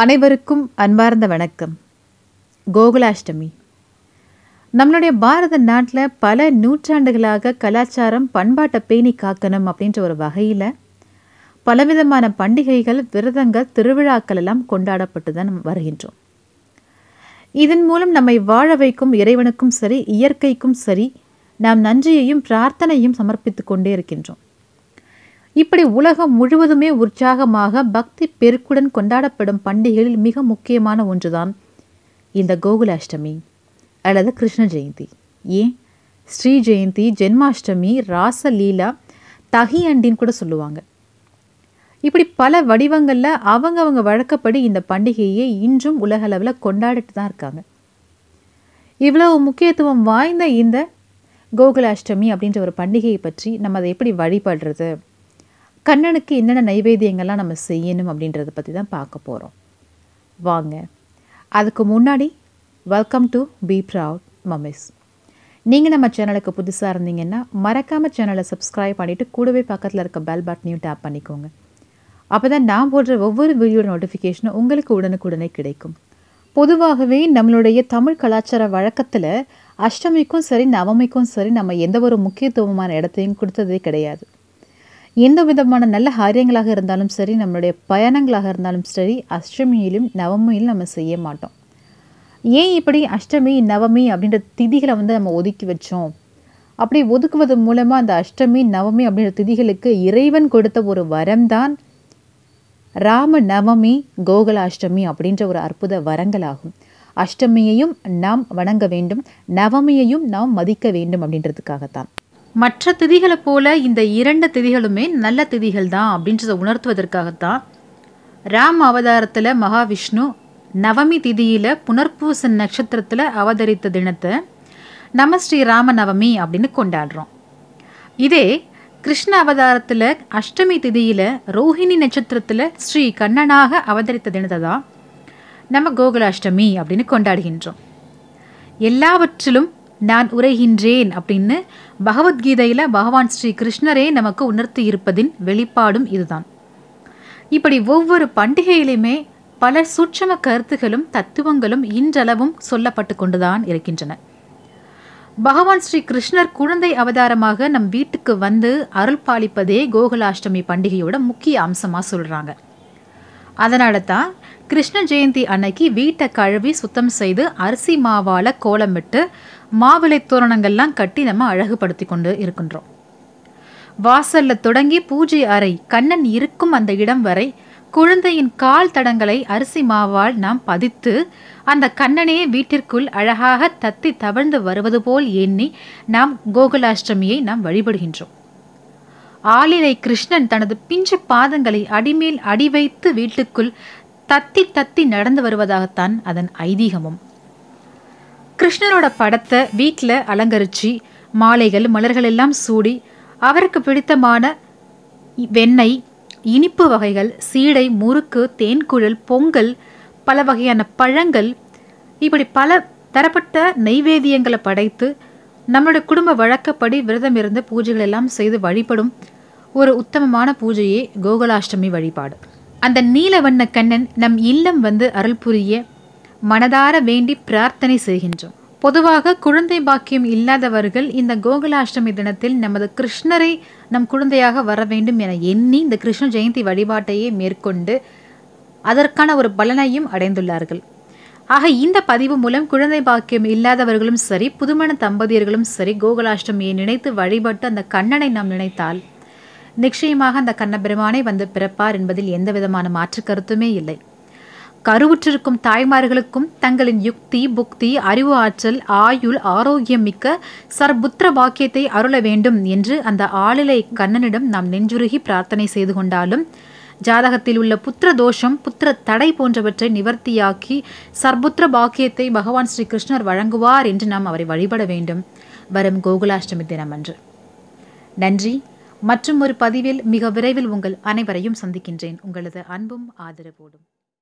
அனைவருக்கும் அன்பார்ந்த வணக்கம் கோகுலாஷ்டமி நம்மளுடைய பாரத நாட்டில் பல நூற்றாண்டுகளாக கலாச்சாரம் பண்பாட்டை பேணி காக்கணும் அப்படின்ற ஒரு வகையில் பலவிதமான பண்டிகைகள் விரதங்கள் திருவிழாக்கள் எல்லாம் கொண்டாடப்பட்டு தான் வருகின்றோம் இதன் மூலம் நம்மை வாழ வைக்கும் இறைவனுக்கும் சரி இயற்கைக்கும் சரி நாம் நன்றியையும் பிரார்த்தனையும் சமர்ப்பித்து கொண்டே இருக்கின்றோம் இப்படி உலகம் முழுவதுமே உற்சாகமாக பக்தி பெருக்குடன் கொண்டாடப்படும் பண்டிகைகளில் மிக முக்கியமான ஒன்றுதான் இந்த கோகுலாஷ்டமி அல்லது கிருஷ்ண ஜெயந்தி ஏன் ஸ்ரீ ஜெயந்தி ஜென்மாஷ்டமி ராசலீலா தகி அண்டின்னு கூட சொல்லுவாங்க இப்படி பல வடிவங்களில் அவங்கவங்க வழக்கப்படி இந்த பண்டிகையை இன்றும் உலகளவில் கொண்டாடிட்டு தான் இருக்காங்க இவ்வளவு முக்கியத்துவம் வாய்ந்த இந்த கோகுலாஷ்டமி அப்படின்ற ஒரு பண்டிகையை பற்றி நம்ம அதை எப்படி வழிபடுறது கண்ணனுக்கு என்னென்ன நைவேத்தியங்கள்லாம் நம்ம செய்யணும் அப்படின்றத பற்றி தான் பார்க்க போகிறோம் வாங்க அதுக்கு முன்னாடி welcome to be proud mummies நீங்கள் நம்ம சேனலுக்கு புதுசாக இருந்தீங்கன்னா மறக்காமல் சேனலை சப்ஸ்கிரைப் பண்ணிவிட்டு கூடவே பக்கத்தில் இருக்க பெல் பட்டனையும் டேப் பண்ணிக்கோங்க அப்போ தான் நான் போடுற ஒவ்வொரு வீடியோட நோட்டிஃபிகேஷனும் உங்களுக்கு உடனுக்குடனே கிடைக்கும் பொதுவாகவே நம்மளுடைய தமிழ் கலாச்சார வழக்கத்தில் அஷ்டமிக்கும் சரி நவமிக்கும் சரி நம்ம எந்த ஒரு முக்கியத்துவமான இடத்தையும் கொடுத்ததே கிடையாது எந்த விதமான நல்ல காரியங்களாக இருந்தாலும் சரி நம்மளுடைய பயணங்களாக இருந்தாலும் சரி அஷ்டமியிலும் நவமியிலும் நம்ம செய்ய மாட்டோம் ஏன் இப்படி அஷ்டமி நவமி அப்படின்ற திதிகளை வந்து நம்ம ஒதுக்கி வச்சோம் அப்படி ஒதுக்குவது மூலமாக அந்த அஷ்டமி நவமி அப்படின்ற திதிகளுக்கு இறைவன் கொடுத்த ஒரு வரம்தான் ராம நவமி அஷ்டமி அப்படின்ற ஒரு அற்புத வரங்களாகும் அஷ்டமியையும் நாம் வணங்க வேண்டும் நவமியையும் நாம் மதிக்க வேண்டும் அப்படின்றதுக்காகத்தான் மற்ற திதிகளை போல இந்த இரண்டு திதிகளுமே நல்ல திதிகள் தான் அப்படின்றத உணர்த்துவதற்காகத்தான் ராம் அவதாரத்தில் மகாவிஷ்ணு நவமி திதியில் புனர்பூச நட்சத்திரத்தில் அவதரித்த தினத்தை நம்ம ஸ்ரீ ராம நவமி அப்படின்னு கொண்டாடுறோம் இதே கிருஷ்ண அவதாரத்தில் அஷ்டமி திதியில் ரோஹிணி நட்சத்திரத்தில் ஸ்ரீ கண்ணனாக அவதரித்த தினத்தை தான் நம்ம கோகுல அஷ்டமி அப்படின்னு கொண்டாடுகின்றோம் எல்லாவற்றிலும் நான் உரைகின்றேன் அப்படின்னு பகவத்கீதையில் பகவான் ஸ்ரீ கிருஷ்ணரே நமக்கு உணர்த்தி இருப்பதின் வெளிப்பாடும் இதுதான் இப்படி ஒவ்வொரு பண்டிகையிலுமே பல சூட்சம கருத்துகளும் தத்துவங்களும் இன்றளவும் சொல்லப்பட்டு கொண்டுதான் இருக்கின்றன பகவான் ஸ்ரீ கிருஷ்ணர் குழந்தை அவதாரமாக நம் வீட்டுக்கு வந்து அருள் பாலிப்பதே கோகுலாஷ்டமி பண்டிகையோட முக்கிய அம்சமாக சொல்கிறாங்க அதனால தான் கிருஷ்ண ஜெயந்தி அன்னைக்கு வீட்டை கழுவி சுத்தம் செய்து அரிசி மாவால் கோலமிட்டு மாவிளை தோரணங்கள்லாம் கட்டி நம்ம அழகுபடுத்தி கொண்டு இருக்கின்றோம் வாசல்ல தொடங்கி பூஜை அறை கண்ணன் இருக்கும் அந்த இடம் வரை குழந்தையின் கால் தடங்களை அரிசி மாவால் நாம் பதித்து அந்த கண்ணனே வீட்டிற்குள் அழகாக தத்தி தவழ்ந்து வருவது போல் எண்ணி நாம் கோகுலாஷ்டமியை நாம் வழிபடுகின்றோம் ஆளிலை கிருஷ்ணன் தனது பிஞ்சு பாதங்களை அடிமேல் அடி வைத்து வீட்டுக்குள் தத்தி தத்தி நடந்து வருவதாகத்தான் அதன் ஐதீகமும் கிருஷ்ணரோட படத்தை வீட்டில் அலங்கரித்து மாலைகள் மலர்கள் எல்லாம் சூடி அவருக்கு பிடித்தமான வெண்ணெய் இனிப்பு வகைகள் சீடை முறுக்கு தேன்குழல் பொங்கல் பல வகையான பழங்கள் இப்படி பல தரப்பட்ட நெய்வேதியங்களை படைத்து நம்மளுடைய குடும்ப வழக்கப்படி விரதம் இருந்து பூஜைகள் எல்லாம் செய்து வழிபடும் ஒரு உத்தமமான பூஜையே கோகுலாஷ்டமி வழிபாடு அந்த நீலவண்ண கண்ணன் நம் இல்லம் வந்து அருள் புரிய மனதார வேண்டி பிரார்த்தனை செய்கின்றோம் பொதுவாக குழந்தை பாக்கியம் இல்லாதவர்கள் இந்த கோகுலாஷ்டமி தினத்தில் நமது கிருஷ்ணரை நம் குழந்தையாக வர வேண்டும் என எண்ணி இந்த கிருஷ்ண ஜெயந்தி வழிபாட்டையே மேற்கொண்டு அதற்கான ஒரு பலனையும் அடைந்துள்ளார்கள் ஆக இந்த பதிவு மூலம் குழந்தை பாக்கியம் இல்லாதவர்களும் சரி புதுமண தம்பதியர்களும் சரி கோகுலாஷ்டமியை நினைத்து வழிபட்டு அந்த கண்ணனை நாம் நினைத்தால் நிச்சயமாக அந்த கண்ணபெருமானை வந்து பிறப்பார் என்பதில் எந்த விதமான மாற்று கருத்துமே இல்லை கருவுற்றிருக்கும் தாய்மார்களுக்கும் தங்களின் யுக்தி புக்தி அறிவு ஆற்றல் ஆயுள் ஆரோக்கியம் மிக்க சர்புத்திர பாக்கியத்தை அருள வேண்டும் என்று அந்த ஆளிலை கண்ணனிடம் நாம் நெஞ்சுருகி பிரார்த்தனை செய்து கொண்டாலும் ஜாதகத்தில் உள்ள புத்திர தோஷம் புத்திர தடை போன்றவற்றை நிவர்த்தியாக்கி சர்புத்திர பாக்கியத்தை பகவான் ஸ்ரீகிருஷ்ணர் வழங்குவார் என்று நாம் அவரை வழிபட வேண்டும் வரும் கோகுலாஷ்டமி தினமன்று நன்றி மற்றும் ஒரு பதிவில் மிக விரைவில் உங்கள் அனைவரையும் சந்திக்கின்றேன் உங்களது அன்பும் ஆதரவோடும்